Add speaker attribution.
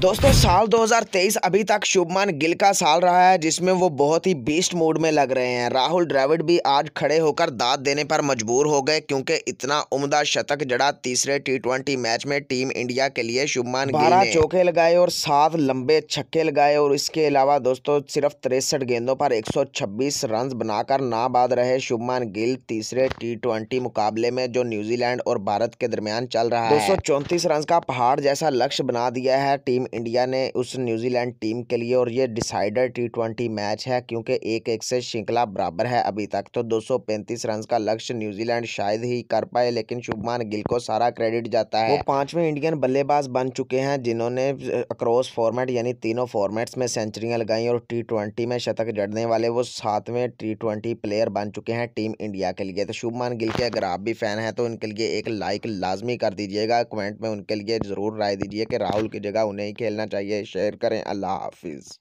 Speaker 1: दोस्तों साल 2023 अभी तक शुभमान गिल का साल रहा है जिसमें वो बहुत ही बीस्ट मूड में लग रहे हैं राहुल द्रविड भी आज खड़े होकर दाद देने पर मजबूर हो गए क्योंकि इतना उम्दा शतक जड़ा तीसरे टी मैच में टीम इंडिया के लिए शुभमान गिल ने चौके लगाए और सात लंबे छक्के लगाए और इसके अलावा दोस्तों सिर्फ तिरसठ गेंदों पर एक रन बनाकर नाबाद रहे शुभमान गिल तीसरे टी मुकाबले में जो न्यूजीलैंड और भारत के दरमियान चल रहा है दो रन का पहाड़ जैसा लक्ष्य बना दिया है टीम इंडिया ने उस न्यूजीलैंड टीम के लिए और ये डिसाइडर टी ट्वेंटी मैच है क्योंकि एक एक से श्रृंखला बराबर है अभी तक तो 235 रन का लक्ष्य न्यूजीलैंड शायद ही कर पाए लेकिन शुभमान गिल को सारा क्रेडिट जाता है वो पांचवें इंडियन बल्लेबाज बन चुके हैं जिन्होंने अक्रॉस फॉर्मेट यानी तीनों फॉर्मेट्स में सेंचुरियाँ लगाई और टी में शतक जड़ने वाले वो सातवें टी प्लेयर बन चुके हैं टीम इंडिया के लिए तो शुभमान गिल के अगर आप भी फ़ैन हैं तो उनके लिए एक लाइक लाजमी कर दीजिएगा कमेंट में उनके लिए ज़रूर राय दीजिए कि राहुल की जगह उन्हें खेलना चाहिए शेयर करें अल्लाह हाफिज़